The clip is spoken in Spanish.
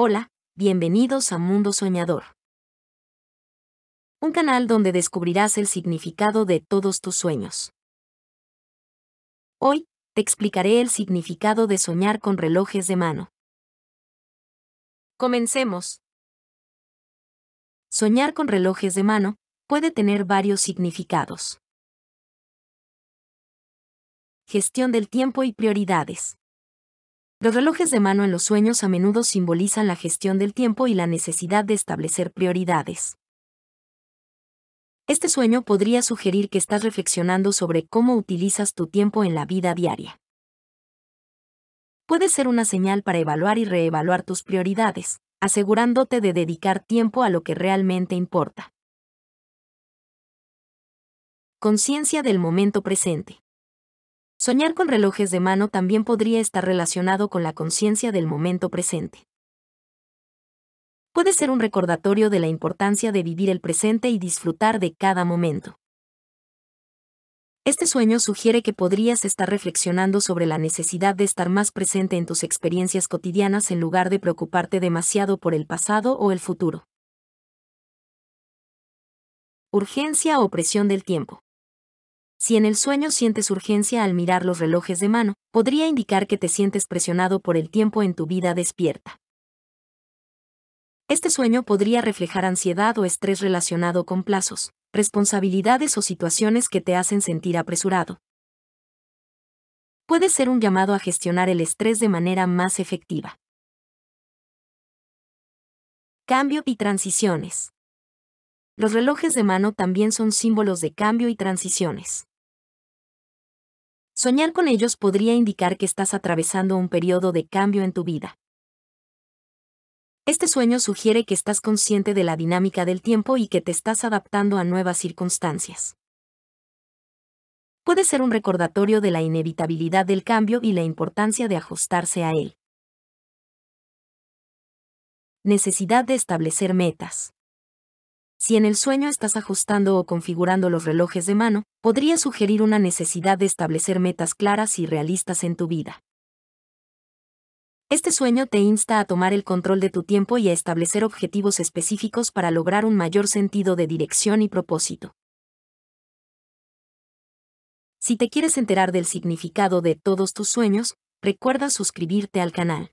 Hola, bienvenidos a Mundo Soñador. Un canal donde descubrirás el significado de todos tus sueños. Hoy, te explicaré el significado de soñar con relojes de mano. Comencemos. Soñar con relojes de mano puede tener varios significados. Gestión del tiempo y prioridades. Los relojes de mano en los sueños a menudo simbolizan la gestión del tiempo y la necesidad de establecer prioridades. Este sueño podría sugerir que estás reflexionando sobre cómo utilizas tu tiempo en la vida diaria. Puede ser una señal para evaluar y reevaluar tus prioridades, asegurándote de dedicar tiempo a lo que realmente importa. Conciencia del momento presente. Soñar con relojes de mano también podría estar relacionado con la conciencia del momento presente. Puede ser un recordatorio de la importancia de vivir el presente y disfrutar de cada momento. Este sueño sugiere que podrías estar reflexionando sobre la necesidad de estar más presente en tus experiencias cotidianas en lugar de preocuparte demasiado por el pasado o el futuro. Urgencia o presión del tiempo. Si en el sueño sientes urgencia al mirar los relojes de mano, podría indicar que te sientes presionado por el tiempo en tu vida despierta. Este sueño podría reflejar ansiedad o estrés relacionado con plazos, responsabilidades o situaciones que te hacen sentir apresurado. Puede ser un llamado a gestionar el estrés de manera más efectiva. Cambio y transiciones. Los relojes de mano también son símbolos de cambio y transiciones. Soñar con ellos podría indicar que estás atravesando un periodo de cambio en tu vida. Este sueño sugiere que estás consciente de la dinámica del tiempo y que te estás adaptando a nuevas circunstancias. Puede ser un recordatorio de la inevitabilidad del cambio y la importancia de ajustarse a él. Necesidad de establecer metas. Si en el sueño estás ajustando o configurando los relojes de mano, podría sugerir una necesidad de establecer metas claras y realistas en tu vida. Este sueño te insta a tomar el control de tu tiempo y a establecer objetivos específicos para lograr un mayor sentido de dirección y propósito. Si te quieres enterar del significado de todos tus sueños, recuerda suscribirte al canal.